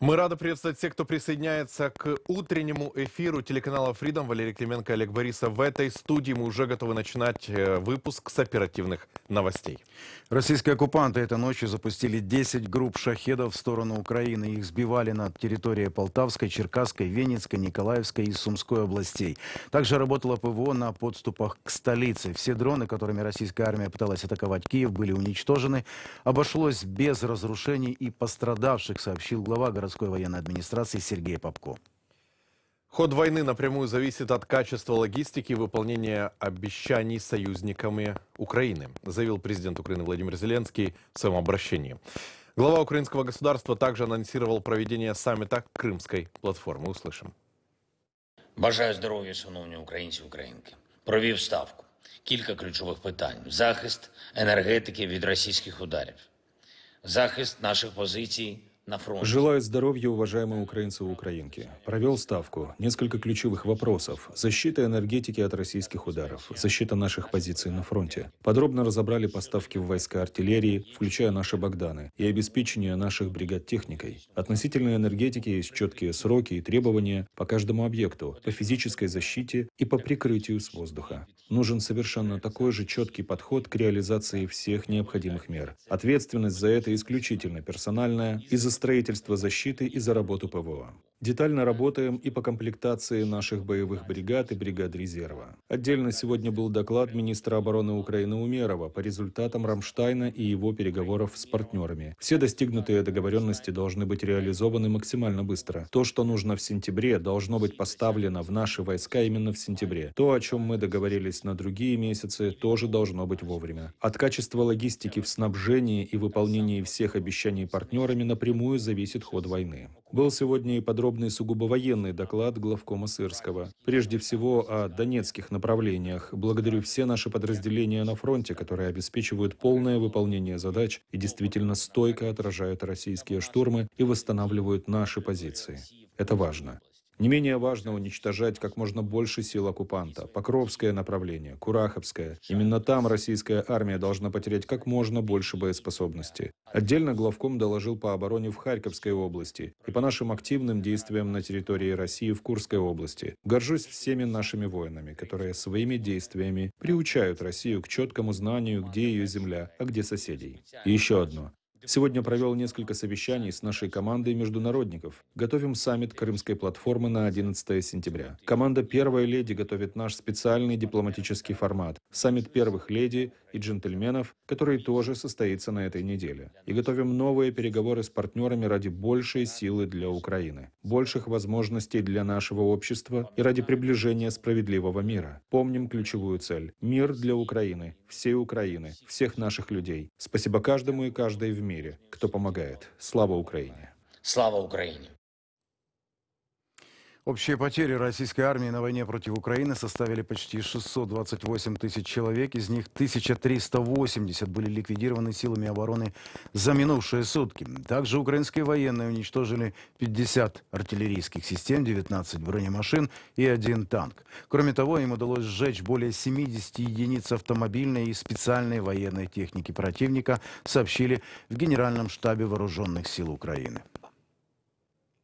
Мы рады приветствовать всех, кто присоединяется к утреннему эфиру телеканала Freedom. Валерий Клименко, Олег Борисов. В этой студии мы уже готовы начинать э, выпуск с оперативных новостей. Российские оккупанты этой ночью запустили 10 групп шахедов в сторону Украины. Их сбивали над территорией Полтавской, Черкасской, Венецкой, Николаевской и Сумской областей. Также работала ПВО на подступах к столице. Все дроны, которыми российская армия пыталась атаковать Киев, были уничтожены. Обошлось без разрушений и пострадавших, сообщил глава города городской военной администрации Сергей Попко. Ход войны напрямую зависит от качества логистики и выполнения обещаний союзниками Украины, заявил президент Украины Владимир Зеленский в своем обращении. Глава украинского государства также анонсировал проведение саммита Крымской платформы. Услышим. Бажаю здоров'я, шановні українці, українки. Провів ставку. Кілька ключових питань: захист енергетики від російських ударів, захист наших позицій на фронте. Желаю здоровья, уважаемые украинцы и украинки. Провел ставку. Несколько ключевых вопросов. Защита энергетики от российских ударов. Защита наших позиций на фронте. Подробно разобрали поставки в войска артиллерии, включая наши «Богданы», и обеспечение наших бригад техникой. Относительно энергетики есть четкие сроки и требования по каждому объекту, по физической защите и по прикрытию с воздуха. Нужен совершенно такой же четкий подход к реализации всех необходимых мер. Ответственность за это исключительно персональная и за строительство защиты и за работу ПВО. А. Детально работаем и по комплектации наших боевых бригад и бригад резерва. Отдельно сегодня был доклад министра обороны Украины Умерова по результатам Рамштайна и его переговоров с партнерами. Все достигнутые договоренности должны быть реализованы максимально быстро. То, что нужно в сентябре, должно быть поставлено в наши войска именно в сентябре. То, о чем мы договорились на другие месяцы, тоже должно быть вовремя. От качества логистики в снабжении и выполнении всех обещаний партнерами напрямую зависит ход войны. Был сегодня и подробный сугубо военный доклад главкома Сырского. Прежде всего о донецких направлениях. Благодарю все наши подразделения на фронте, которые обеспечивают полное выполнение задач и действительно стойко отражают российские штурмы и восстанавливают наши позиции. Это важно. Не менее важно уничтожать как можно больше сил оккупанта. Покровское направление, Кураховское. Именно там российская армия должна потерять как можно больше боеспособности. Отдельно главком доложил по обороне в Харьковской области и по нашим активным действиям на территории России в Курской области. Горжусь всеми нашими воинами, которые своими действиями приучают Россию к четкому знанию, где ее земля, а где соседей. И еще одно. Сегодня провел несколько совещаний с нашей командой международников. Готовим саммит Крымской платформы на 11 сентября. Команда «Первая леди» готовит наш специальный дипломатический формат – саммит первых леди и джентльменов, который тоже состоится на этой неделе. И готовим новые переговоры с партнерами ради большей силы для Украины, больших возможностей для нашего общества и ради приближения справедливого мира. Помним ключевую цель – мир для Украины всей Украины, всех наших людей. Спасибо каждому и каждой в мире, кто помогает. Слава Украине! Слава Украине! Общие потери российской армии на войне против Украины составили почти 628 тысяч человек. Из них 1380 были ликвидированы силами обороны за минувшие сутки. Также украинские военные уничтожили 50 артиллерийских систем, 19 бронемашин и один танк. Кроме того, им удалось сжечь более 70 единиц автомобильной и специальной военной техники противника, сообщили в Генеральном штабе Вооруженных сил Украины.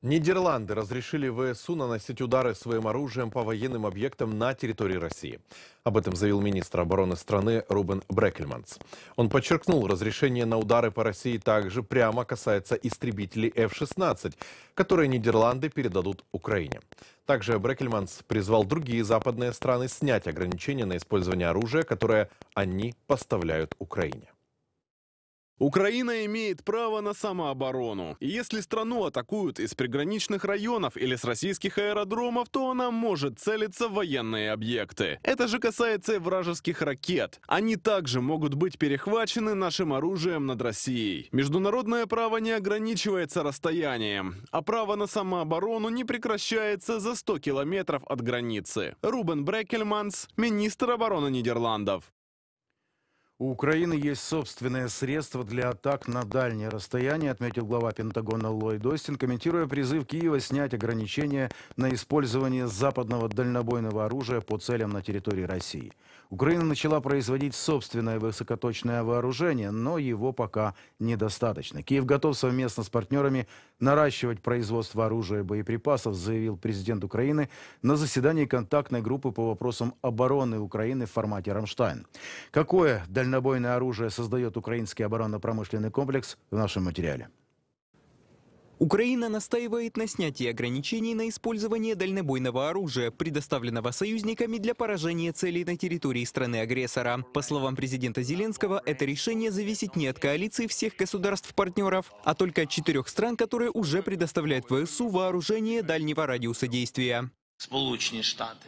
Нидерланды разрешили ВСУ наносить удары своим оружием по военным объектам на территории России. Об этом заявил министр обороны страны Рубен Брекельманс. Он подчеркнул, разрешение на удары по России также прямо касается истребителей F-16, которые Нидерланды передадут Украине. Также Брекельманс призвал другие западные страны снять ограничения на использование оружия, которое они поставляют Украине. Украина имеет право на самооборону. И если страну атакуют из приграничных районов или с российских аэродромов, то она может целиться в военные объекты. Это же касается и вражеских ракет. Они также могут быть перехвачены нашим оружием над Россией. Международное право не ограничивается расстоянием, а право на самооборону не прекращается за 100 километров от границы. Рубен Брекельманс, министр обороны Нидерландов. У Украины есть собственные средства для атак на дальние расстояния, отметил глава Пентагона Ллойд Остин, комментируя призыв Киева снять ограничения на использование западного дальнобойного оружия по целям на территории России. Украина начала производить собственное высокоточное вооружение, но его пока недостаточно. Киев готов совместно с партнерами наращивать производство оружия и боеприпасов, заявил президент Украины на заседании контактной группы по вопросам обороны Украины в формате «Рамштайн». Какое дальнобойное дальнобойное оружие создает украинский оборонно-промышленный комплекс в нашем материале. Украина настаивает на снятии ограничений на использование дальнобойного оружия, предоставленного союзниками для поражения целей на территории страны-агрессора. По словам президента Зеленского, это решение зависит не от коалиции всех государств-партнеров, а только от четырех стран, которые уже предоставляют ВСУ вооружение дальнего радиуса действия. Сполученные Штаты,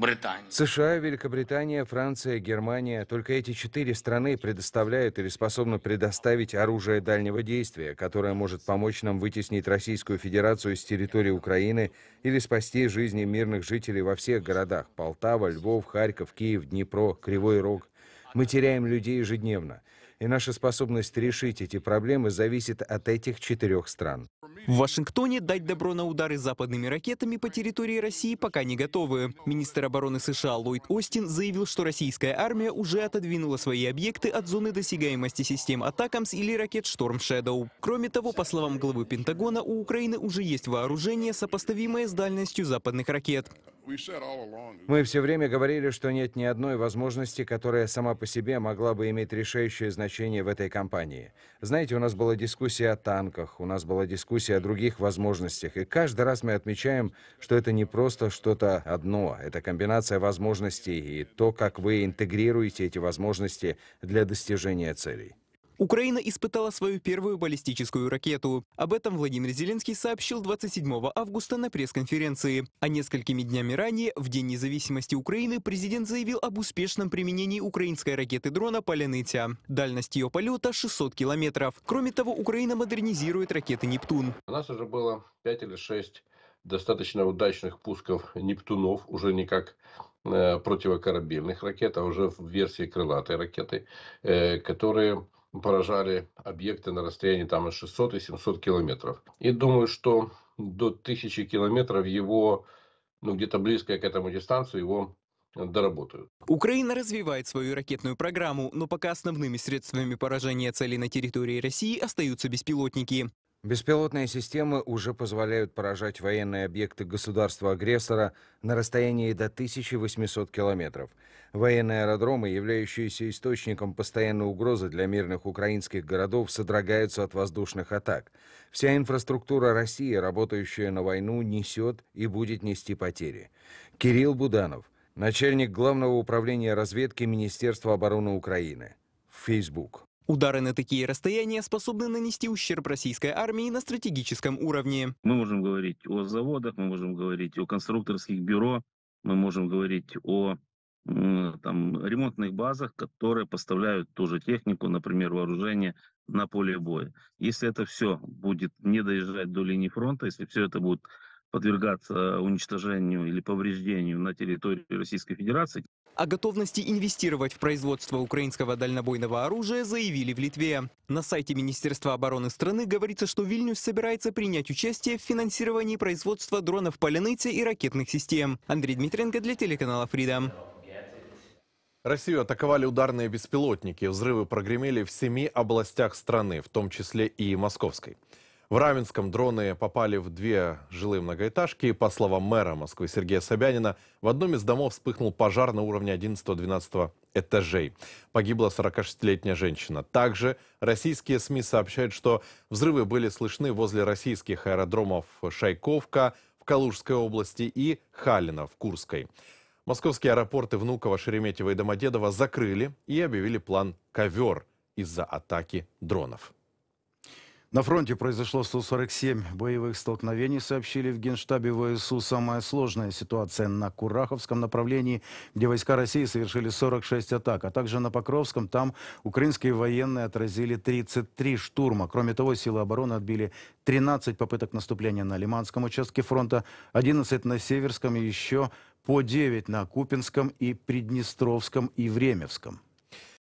Британии. США, Великобритания, Франция, Германия. Только эти четыре страны предоставляют или способны предоставить оружие дальнего действия, которое может помочь нам вытеснить Российскую Федерацию с территории Украины или спасти жизни мирных жителей во всех городах – Полтава, Львов, Харьков, Киев, Днепро, Кривой Рог. Мы теряем людей ежедневно, и наша способность решить эти проблемы зависит от этих четырех стран. В Вашингтоне дать добро на удары западными ракетами по территории России пока не готовы. Министр обороны США Ллойд Остин заявил, что российская армия уже отодвинула свои объекты от зоны досягаемости систем «Атакамс» или ракет «Шторм Шэдоу». Кроме того, по словам главы Пентагона, у Украины уже есть вооружение, сопоставимое с дальностью западных ракет. Мы все время говорили, что нет ни одной возможности, которая сама по себе могла бы иметь решающее значение в этой кампании. Знаете, у нас была дискуссия о танках, у нас была дискуссия о других возможностях, и каждый раз мы отмечаем, что это не просто что-то одно, это комбинация возможностей и то, как вы интегрируете эти возможности для достижения целей. Украина испытала свою первую баллистическую ракету. Об этом Владимир Зеленский сообщил 27 августа на пресс-конференции. А несколькими днями ранее, в День независимости Украины, президент заявил об успешном применении украинской ракеты-дрона «Поляныця». Дальность ее полета 600 километров. Кроме того, Украина модернизирует ракеты «Нептун». У нас уже было 5 или 6 достаточно удачных пусков «Нептунов», уже не как э, противокорабельных ракет, а уже в версии крылатой ракеты, э, которые поражали объекты на расстоянии там 600 и 700 километров. И думаю, что до 1000 километров его, ну где-то близкая к этому дистанцию, его доработают. Украина развивает свою ракетную программу, но пока основными средствами поражения целей на территории России остаются беспилотники. Беспилотные системы уже позволяют поражать военные объекты государства-агрессора на расстоянии до 1800 километров. Военные аэродромы, являющиеся источником постоянной угрозы для мирных украинских городов, содрогаются от воздушных атак. Вся инфраструктура России, работающая на войну, несет и будет нести потери. Кирилл Буданов, начальник Главного управления разведки Министерства обороны Украины. Facebook. Удары на такие расстояния способны нанести ущерб российской армии на стратегическом уровне. Мы можем говорить о заводах, мы можем говорить о конструкторских бюро, мы можем говорить о там, ремонтных базах, которые поставляют ту же технику, например, вооружение на поле боя. Если это все будет не доезжать до линии фронта, если все это будет подвергаться уничтожению или повреждению на территории Российской Федерации. О готовности инвестировать в производство украинского дальнобойного оружия заявили в Литве. На сайте Министерства обороны страны говорится, что Вильнюс собирается принять участие в финансировании производства дронов по и ракетных систем. Андрей Дмитренко для телеканала «Фридом». Россию атаковали ударные беспилотники. Взрывы прогремели в семи областях страны, в том числе и московской. В Раменском дроны попали в две жилые многоэтажки. По словам мэра Москвы Сергея Собянина, в одном из домов вспыхнул пожар на уровне 11-12 этажей. Погибла 46-летняя женщина. Также российские СМИ сообщают, что взрывы были слышны возле российских аэродромов Шайковка в Калужской области и Халина в Курской. Московские аэропорты Внуково, Шереметьево и Домодедово закрыли и объявили план «Ковер» из-за атаки дронов. На фронте произошло 147 боевых столкновений, сообщили в Генштабе ВСУ. Самая сложная ситуация на Кураховском направлении, где войска России совершили 46 атак, а также на Покровском. Там украинские военные отразили 33 штурма. Кроме того, силы обороны отбили 13 попыток наступления на Лиманском участке фронта, 11 на Северском и еще по 9 на Купинском и Приднестровском и Времевском.